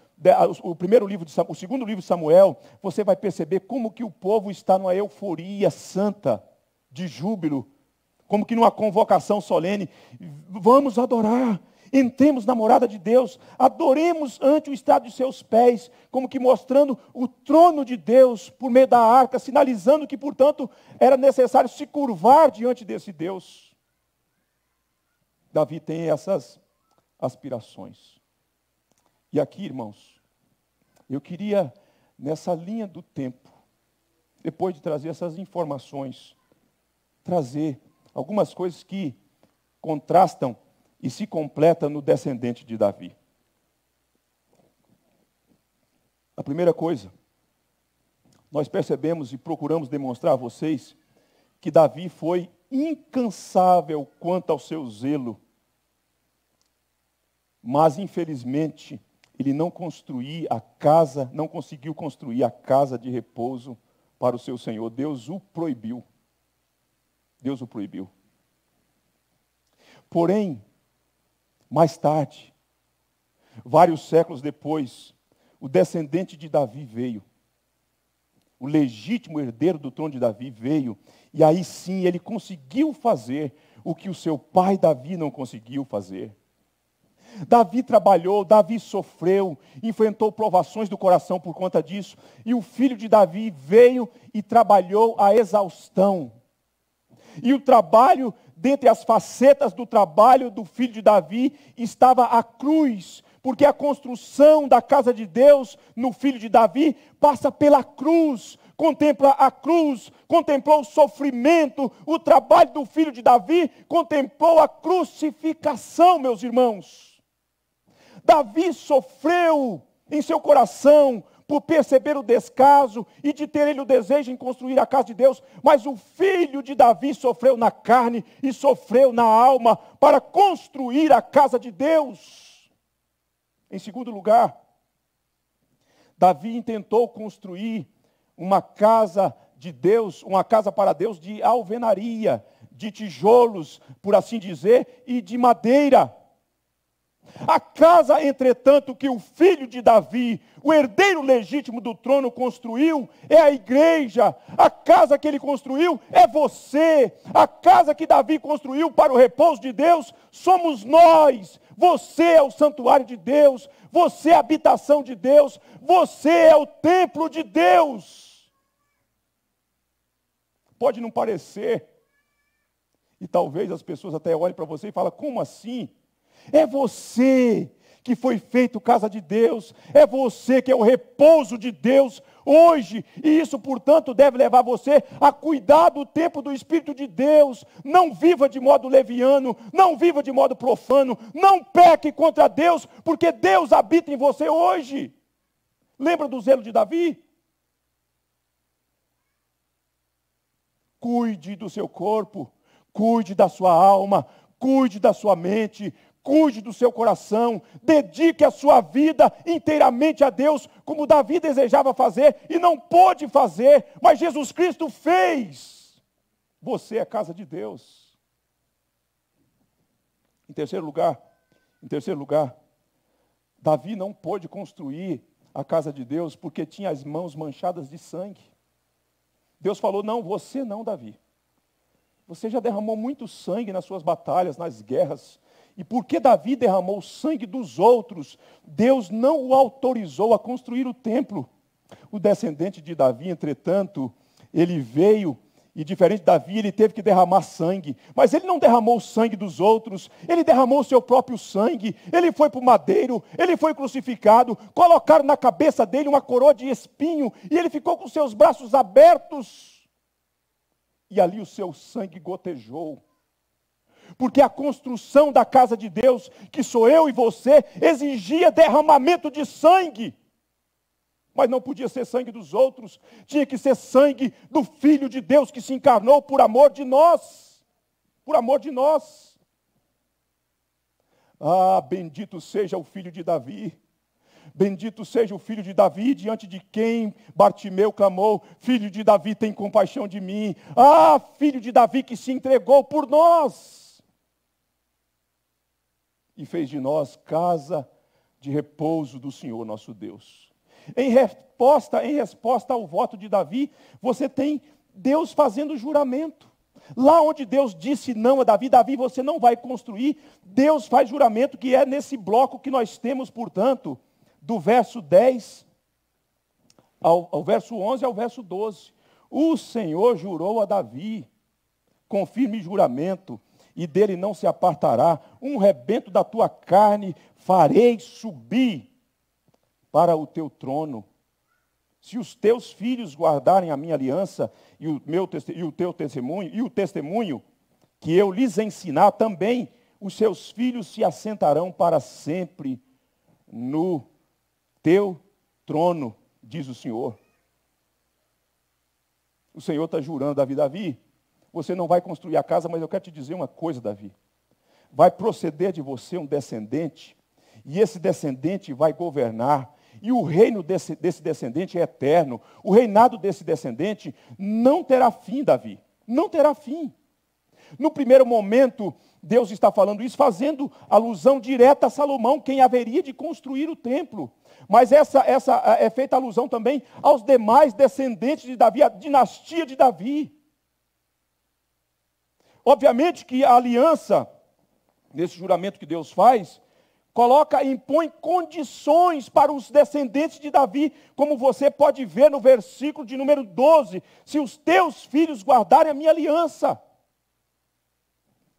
o primeiro livro de o segundo livro de Samuel, você vai perceber como que o povo está numa euforia santa de júbilo, como que numa convocação solene, vamos adorar, Entremos na morada de Deus, adoremos ante o estado de seus pés, como que mostrando o trono de Deus por meio da arca, sinalizando que, portanto, era necessário se curvar diante desse Deus. Davi tem essas aspirações. E aqui, irmãos, eu queria, nessa linha do tempo, depois de trazer essas informações, trazer algumas coisas que contrastam e se completa no descendente de Davi. A primeira coisa, nós percebemos e procuramos demonstrar a vocês que Davi foi incansável quanto ao seu zelo, mas infelizmente ele não construiu a casa, não conseguiu construir a casa de repouso para o seu Senhor. Deus o proibiu. Deus o proibiu. Porém, mais tarde, vários séculos depois, o descendente de Davi veio. O legítimo herdeiro do trono de Davi veio, e aí sim ele conseguiu fazer o que o seu pai Davi não conseguiu fazer. Davi trabalhou, Davi sofreu, enfrentou provações do coração por conta disso, e o filho de Davi veio e trabalhou a exaustão. E o trabalho dentre as facetas do trabalho do filho de Davi estava a cruz, porque a construção da casa de Deus no filho de Davi passa pela cruz. Contempla a cruz, contemplou o sofrimento, o trabalho do filho de Davi, contemplou a crucificação, meus irmãos. Davi sofreu em seu coração por perceber o descaso e de ter ele o desejo em construir a casa de Deus, mas o filho de Davi sofreu na carne e sofreu na alma para construir a casa de Deus. Em segundo lugar, Davi intentou construir uma casa de Deus, uma casa para Deus de alvenaria, de tijolos, por assim dizer, e de madeira. A casa, entretanto, que o filho de Davi, o herdeiro legítimo do trono, construiu é a igreja. A casa que ele construiu é você. A casa que Davi construiu para o repouso de Deus somos nós. Você é o santuário de Deus. Você é a habitação de Deus. Você é o templo de Deus. Pode não parecer. E talvez as pessoas até olhem para você e falem: como assim? É você que foi feito casa de Deus, é você que é o repouso de Deus hoje, e isso, portanto, deve levar você a cuidar do tempo do Espírito de Deus. Não viva de modo leviano, não viva de modo profano, não peque contra Deus, porque Deus habita em você hoje. Lembra do zelo de Davi? Cuide do seu corpo, cuide da sua alma, cuide da sua mente, Cuide do seu coração, dedique a sua vida inteiramente a Deus, como Davi desejava fazer e não pôde fazer, mas Jesus Cristo fez. Você é casa de Deus. Em terceiro lugar, em terceiro lugar, Davi não pôde construir a casa de Deus porque tinha as mãos manchadas de sangue. Deus falou: "Não, você não, Davi. Você já derramou muito sangue nas suas batalhas, nas guerras, e porque Davi derramou o sangue dos outros, Deus não o autorizou a construir o templo. O descendente de Davi, entretanto, ele veio e diferente de Davi, ele teve que derramar sangue. Mas ele não derramou o sangue dos outros, ele derramou o seu próprio sangue. Ele foi para o madeiro, ele foi crucificado, colocaram na cabeça dele uma coroa de espinho e ele ficou com seus braços abertos. E ali o seu sangue gotejou porque a construção da casa de Deus, que sou eu e você, exigia derramamento de sangue. Mas não podia ser sangue dos outros, tinha que ser sangue do Filho de Deus que se encarnou por amor de nós. Por amor de nós. Ah, bendito seja o filho de Davi. Bendito seja o filho de Davi, diante de quem Bartimeu clamou: Filho de Davi, tem compaixão de mim. Ah, filho de Davi que se entregou por nós e fez de nós casa de repouso do Senhor nosso Deus. Em resposta, em resposta ao voto de Davi, você tem Deus fazendo juramento. Lá onde Deus disse não a Davi, Davi, você não vai construir, Deus faz juramento que é nesse bloco que nós temos, portanto, do verso 10 ao, ao verso 11 ao verso 12. O Senhor jurou a Davi, confirme juramento, e dele não se apartará. Um rebento da tua carne farei subir para o teu trono. Se os teus filhos guardarem a minha aliança e o, meu, e o teu testemunho, e o testemunho que eu lhes ensinar também, os seus filhos se assentarão para sempre no teu trono, diz o Senhor. O Senhor está jurando a Davi, você não vai construir a casa, mas eu quero te dizer uma coisa, Davi. Vai proceder de você um descendente, e esse descendente vai governar, e o reino desse, desse descendente é eterno. O reinado desse descendente não terá fim, Davi. Não terá fim. No primeiro momento, Deus está falando isso, fazendo alusão direta a Salomão, quem haveria de construir o templo. Mas essa, essa é feita alusão também aos demais descendentes de Davi, a dinastia de Davi. Obviamente que a aliança, nesse juramento que Deus faz, coloca e impõe condições para os descendentes de Davi, como você pode ver no versículo de número 12: se os teus filhos guardarem a minha aliança.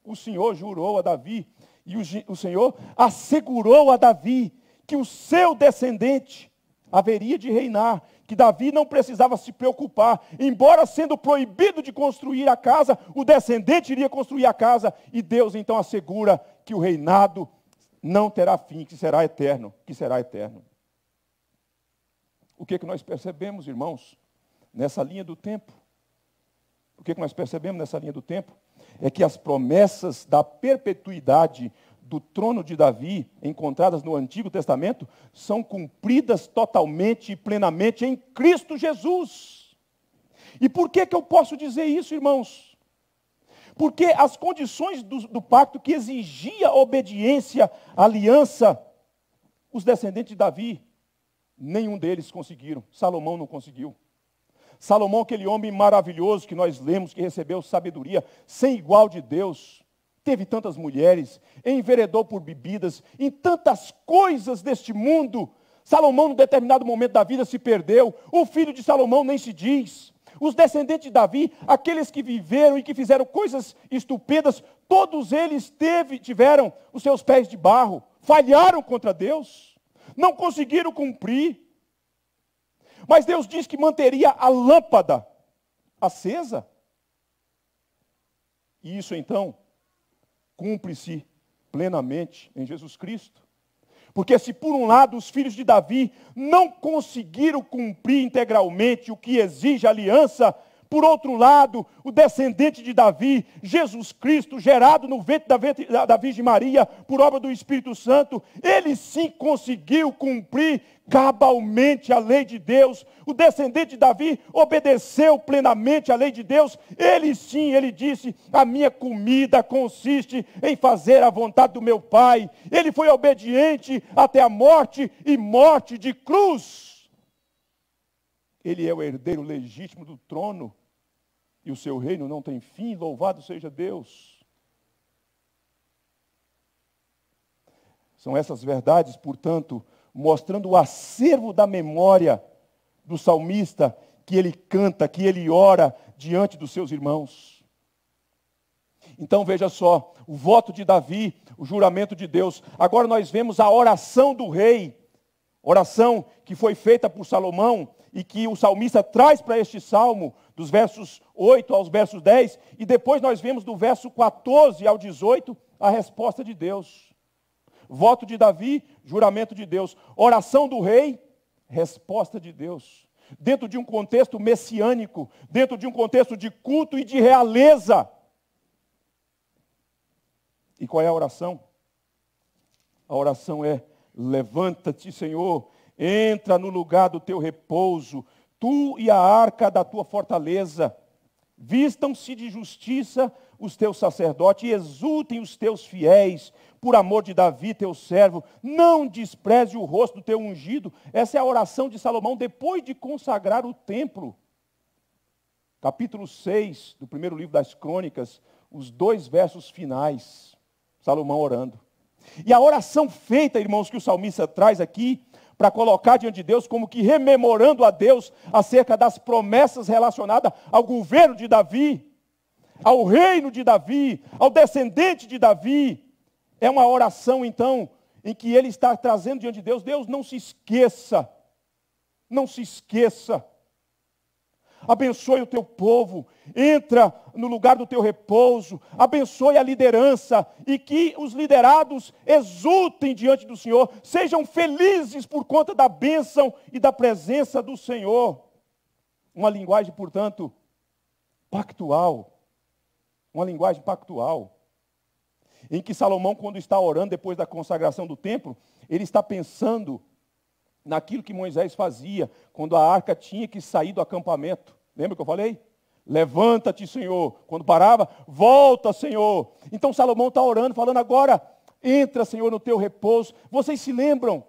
O Senhor jurou a Davi, e o, o Senhor assegurou a Davi que o seu descendente haveria de reinar, que Davi não precisava se preocupar, embora sendo proibido de construir a casa, o descendente iria construir a casa, e Deus então assegura que o reinado não terá fim, que será eterno, que será eterno. O que é que nós percebemos, irmãos, nessa linha do tempo? O que é que nós percebemos nessa linha do tempo? É que as promessas da perpetuidade do trono de Davi, encontradas no Antigo Testamento, são cumpridas totalmente e plenamente em Cristo Jesus. E por que, que eu posso dizer isso, irmãos? Porque as condições do, do pacto que exigia obediência, aliança, os descendentes de Davi, nenhum deles conseguiram. Salomão não conseguiu. Salomão, aquele homem maravilhoso que nós lemos, que recebeu sabedoria sem igual de Deus, teve tantas mulheres, enveredou por bebidas, em tantas coisas deste mundo. Salomão, num determinado momento da vida, se perdeu. O filho de Salomão nem se diz. Os descendentes de Davi, aqueles que viveram e que fizeram coisas estupendas, todos eles teve, tiveram os seus pés de barro, falharam contra Deus, não conseguiram cumprir. Mas Deus diz que manteria a lâmpada acesa. E isso então cumpre-se plenamente em Jesus Cristo. Porque se por um lado os filhos de Davi não conseguiram cumprir integralmente o que exige a aliança, por outro lado, o descendente de Davi, Jesus Cristo, gerado no ventre da, da Virgem Maria, por obra do Espírito Santo, ele sim conseguiu cumprir cabalmente a lei de Deus. O descendente de Davi obedeceu plenamente a lei de Deus. Ele sim, ele disse: "A minha comida consiste em fazer a vontade do meu Pai". Ele foi obediente até a morte e morte de cruz. Ele é o herdeiro legítimo do trono e o seu reino não tem fim, louvado seja Deus. São essas verdades, portanto, mostrando o acervo da memória do salmista que ele canta, que ele ora diante dos seus irmãos. Então veja só, o voto de Davi, o juramento de Deus. Agora nós vemos a oração do rei, oração que foi feita por Salomão e que o salmista traz para este salmo, dos versos 8 aos versos 10, e depois nós vemos do verso 14 ao 18 a resposta de Deus. Voto de Davi, juramento de Deus. Oração do rei, resposta de Deus. Dentro de um contexto messiânico, dentro de um contexto de culto e de realeza. E qual é a oração? A oração é: levanta-te, Senhor, Entra no lugar do teu repouso, tu e a arca da tua fortaleza. Vistam-se de justiça os teus sacerdotes e exultem os teus fiéis, por amor de Davi, teu servo. Não despreze o rosto do teu ungido. Essa é a oração de Salomão depois de consagrar o templo. Capítulo 6 do primeiro livro das Crônicas, os dois versos finais. Salomão orando. E a oração feita, irmãos, que o salmista traz aqui, para colocar diante de Deus, como que rememorando a Deus acerca das promessas relacionadas ao governo de Davi, ao reino de Davi, ao descendente de Davi. É uma oração, então, em que ele está trazendo diante de Deus: Deus, não se esqueça, não se esqueça abençoe o teu povo, entra no lugar do teu repouso, abençoe a liderança e que os liderados exultem diante do Senhor, sejam felizes por conta da bênção e da presença do Senhor. Uma linguagem, portanto, pactual. Uma linguagem pactual. Em que Salomão, quando está orando depois da consagração do templo, ele está pensando naquilo que Moisés fazia quando a arca tinha que sair do acampamento. Lembra que eu falei? Levanta-te, Senhor. Quando parava, volta, Senhor. Então Salomão está orando, falando agora, entra, Senhor, no teu repouso. Vocês se lembram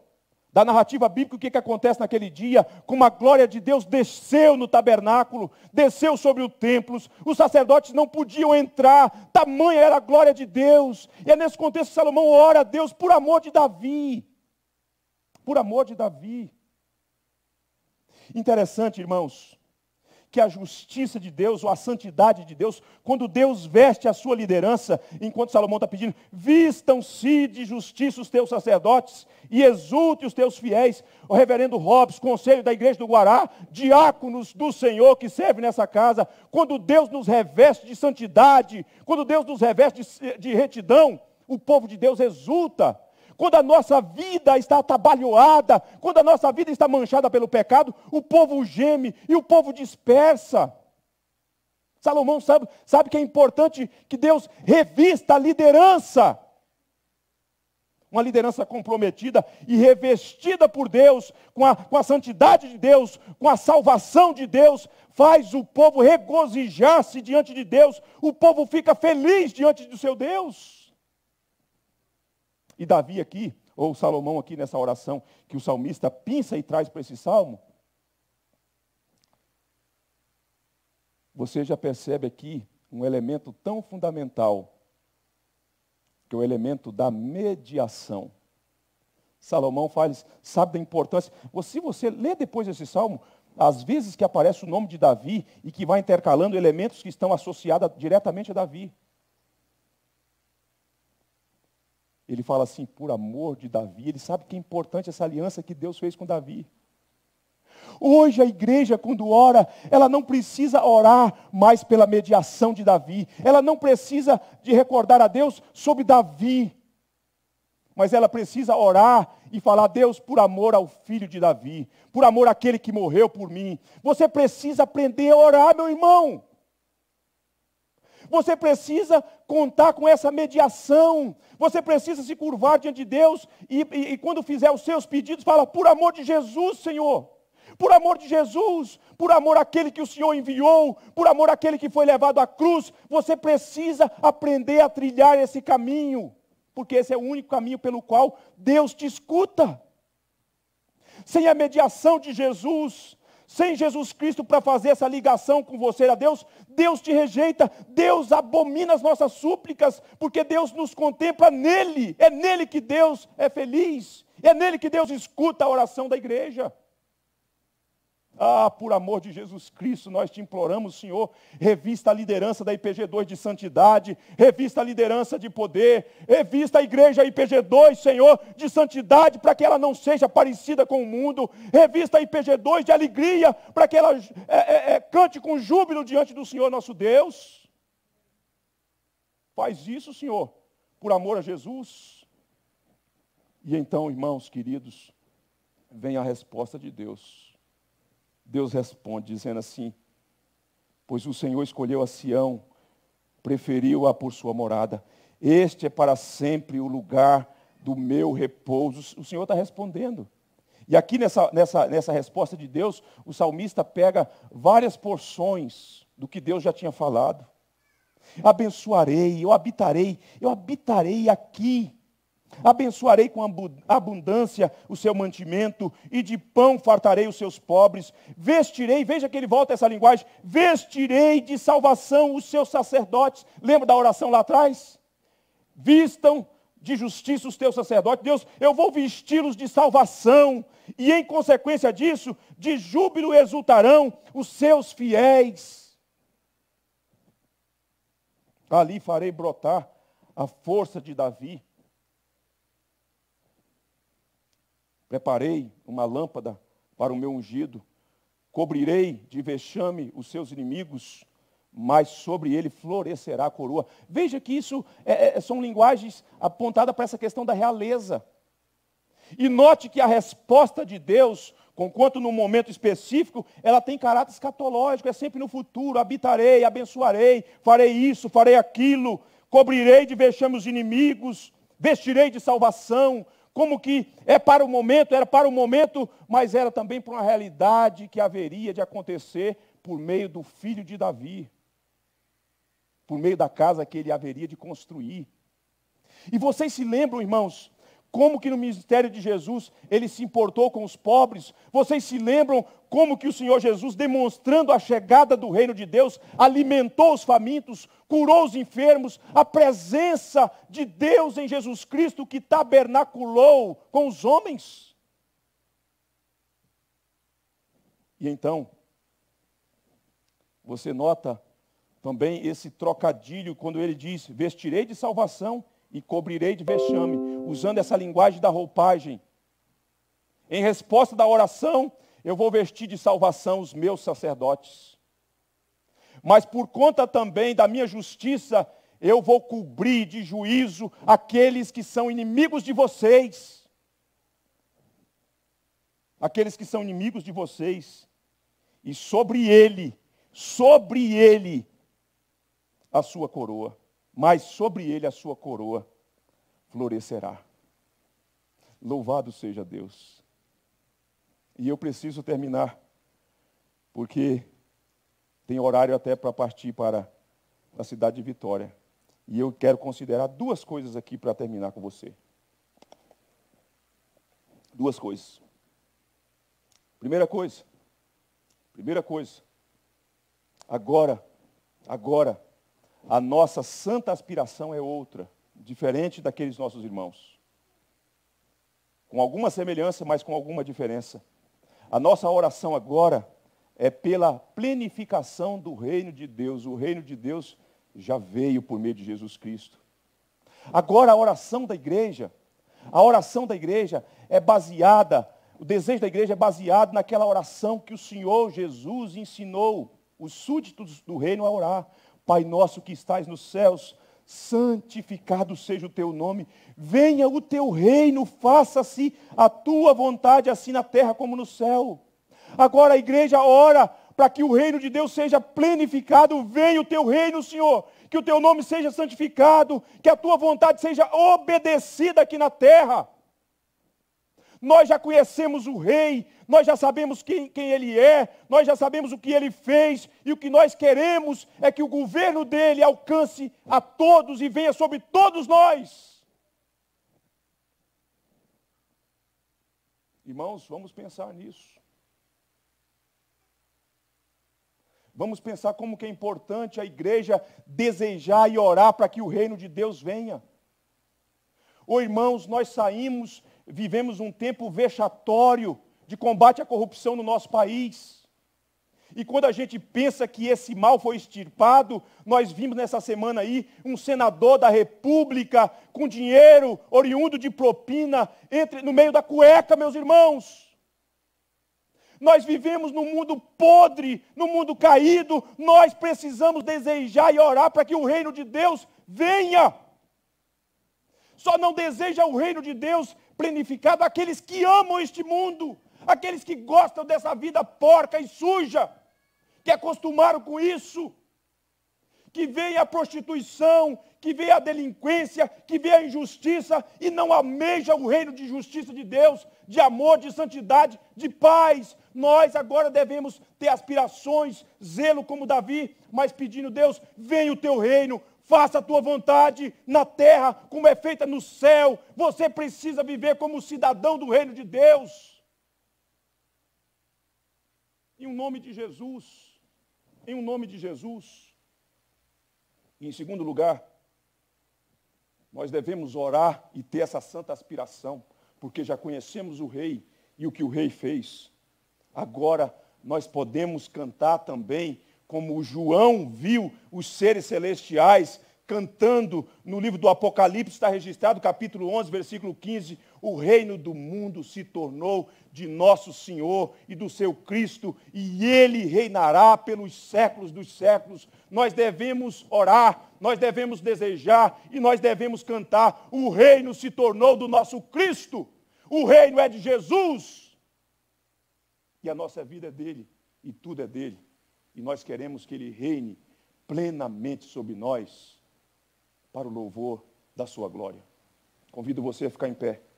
da narrativa bíblica, o que, que acontece naquele dia, como a glória de Deus desceu no tabernáculo, desceu sobre o templo, os sacerdotes não podiam entrar, tamanha era a glória de Deus. E é nesse contexto que Salomão ora a Deus por amor de Davi por amor de Davi. Interessante, irmãos, que a justiça de Deus ou a santidade de Deus, quando Deus veste a sua liderança, enquanto Salomão está pedindo, vistam-se de justiça os teus sacerdotes e exulte os teus fiéis, o reverendo Hobbes, conselho da igreja do Guará, diáconos do Senhor que serve nessa casa, quando Deus nos reveste de santidade, quando Deus nos reveste de, de retidão, o povo de Deus exulta, quando a nossa vida está atabalhoada, quando a nossa vida está manchada pelo pecado, o povo geme e o povo dispersa. Salomão sabe, sabe que é importante que Deus revista a liderança. Uma liderança comprometida e revestida por Deus, com a, com a santidade de Deus, com a salvação de Deus, faz o povo regozijar-se diante de Deus, o povo fica feliz diante do seu Deus. E Davi aqui, ou Salomão aqui nessa oração que o salmista pinça e traz para esse salmo, você já percebe aqui um elemento tão fundamental, que é o elemento da mediação. Salomão fala, sabe da importância. Se você lê depois esse salmo, às vezes que aparece o nome de Davi e que vai intercalando elementos que estão associados diretamente a Davi. ele fala assim, por amor de Davi, ele sabe que é importante essa aliança que Deus fez com Davi. Hoje a igreja, quando ora, ela não precisa orar mais pela mediação de Davi, ela não precisa de recordar a Deus sobre Davi, mas ela precisa orar e falar: Deus, por amor ao filho de Davi, por amor àquele que morreu por mim, você precisa aprender a orar, meu irmão. Você precisa contar com essa mediação. Você precisa se curvar diante de Deus e, e, e quando fizer os seus pedidos, fala: por amor de Jesus, Senhor. Por amor de Jesus, por amor àquele que o Senhor enviou, por amor àquele que foi levado à cruz, você precisa aprender a trilhar esse caminho, porque esse é o único caminho pelo qual Deus te escuta. Sem a mediação de Jesus, sem Jesus Cristo para fazer essa ligação com você a Deus, Deus te rejeita, Deus abomina as nossas súplicas, porque Deus nos contempla nele, é nele que Deus é feliz, é nele que Deus escuta a oração da igreja. Ah, por amor de Jesus Cristo, nós te imploramos, Senhor, revista a liderança da IPG2 de santidade, revista a liderança de poder, revista a igreja IPG2, Senhor, de santidade, para que ela não seja parecida com o mundo, revista a IPG2 de alegria, para que ela é, é, é, cante com júbilo diante do Senhor nosso Deus. Faz isso, Senhor, por amor a Jesus. E então, irmãos queridos, vem a resposta de Deus. Deus responde dizendo assim: Pois o Senhor escolheu a Sião, preferiu-a por sua morada. Este é para sempre o lugar do meu repouso. O Senhor está respondendo. E aqui nessa, nessa, nessa resposta de Deus, o salmista pega várias porções do que Deus já tinha falado. Abençoarei, eu habitarei, eu habitarei aqui Abençoarei com abundância o seu mantimento, e de pão fartarei os seus pobres. Vestirei, veja que ele volta essa linguagem: vestirei de salvação os seus sacerdotes. Lembra da oração lá atrás? Vistam de justiça os teus sacerdotes. Deus, eu vou vesti-los de salvação, e em consequência disso, de júbilo exultarão os seus fiéis. Ali farei brotar a força de Davi Preparei uma lâmpada para o meu ungido, cobrirei de vexame os seus inimigos, mas sobre ele florescerá a coroa. Veja que isso é, é, são linguagens apontadas para essa questão da realeza. E note que a resposta de Deus, conquanto num momento específico, ela tem caráter escatológico, é sempre no futuro, habitarei, abençoarei, farei isso, farei aquilo, cobrirei de vexame os inimigos, vestirei de salvação, como que é para o momento, era para o momento, mas era também para uma realidade que haveria de acontecer por meio do filho de Davi, por meio da casa que ele haveria de construir. E vocês se lembram, irmãos, como que no ministério de Jesus ele se importou com os pobres. Vocês se lembram como que o Senhor Jesus, demonstrando a chegada do reino de Deus, alimentou os famintos, curou os enfermos, a presença de Deus em Jesus Cristo que tabernaculou com os homens? E então, você nota também esse trocadilho quando ele diz: Vestirei de salvação e cobrirei de vexame, usando essa linguagem da roupagem. Em resposta da oração, eu vou vestir de salvação os meus sacerdotes. Mas por conta também da minha justiça, eu vou cobrir de juízo aqueles que são inimigos de vocês. Aqueles que são inimigos de vocês. E sobre ele, sobre ele, a sua coroa mas sobre ele a sua coroa florescerá. Louvado seja Deus. E eu preciso terminar, porque tem horário até para partir para a cidade de Vitória. E eu quero considerar duas coisas aqui para terminar com você. Duas coisas. Primeira coisa. Primeira coisa. Agora, agora, a nossa santa aspiração é outra, diferente daqueles nossos irmãos. Com alguma semelhança, mas com alguma diferença. A nossa oração agora é pela plenificação do reino de Deus. O reino de Deus já veio por meio de Jesus Cristo. Agora a oração da igreja, a oração da igreja é baseada, o desejo da igreja é baseado naquela oração que o Senhor Jesus ensinou os súditos do reino a orar. Pai nosso que estais nos céus, santificado seja o teu nome, venha o teu reino, faça-se a tua vontade, assim na terra como no céu. Agora a igreja ora para que o reino de Deus seja plenificado, venha o teu reino, Senhor, que o teu nome seja santificado, que a tua vontade seja obedecida aqui na terra, nós já conhecemos o Rei, nós já sabemos quem, quem ele é, nós já sabemos o que ele fez, e o que nós queremos é que o governo dele alcance a todos e venha sobre todos nós. Irmãos, vamos pensar nisso. Vamos pensar como que é importante a igreja desejar e orar para que o reino de Deus venha. Ou irmãos, nós saímos vivemos um tempo vexatório de combate à corrupção no nosso país. E quando a gente pensa que esse mal foi extirpado, nós vimos nessa semana aí um senador da República com dinheiro oriundo de propina entre, no meio da cueca, meus irmãos. Nós vivemos num mundo podre, num mundo caído. Nós precisamos desejar e orar para que o reino de Deus venha. Só não deseja o reino de Deus plenificado aqueles que amam este mundo, aqueles que gostam dessa vida porca e suja, que acostumaram com isso, que veem a prostituição, que veem a delinquência, que veem a injustiça e não almejam o reino de justiça de Deus, de amor, de santidade, de paz. Nós agora devemos ter aspirações, zelo como Davi, mas pedindo, Deus, venha o teu reino, Faça a tua vontade na terra como é feita no céu. Você precisa viver como cidadão do reino de Deus. Em o um nome de Jesus. Em o um nome de Jesus. E em segundo lugar, nós devemos orar e ter essa santa aspiração, porque já conhecemos o Rei e o que o Rei fez. Agora nós podemos cantar também como João viu os seres celestiais cantando no livro do Apocalipse, está registrado, capítulo 11, versículo 15: O reino do mundo se tornou de nosso Senhor e do seu Cristo, e ele reinará pelos séculos dos séculos. Nós devemos orar, nós devemos desejar e nós devemos cantar: O reino se tornou do nosso Cristo, o reino é de Jesus, e a nossa vida é dele, e tudo é dele e nós queremos que Ele reine plenamente sobre nós, para o louvor da Sua glória. Convido você a ficar em pé.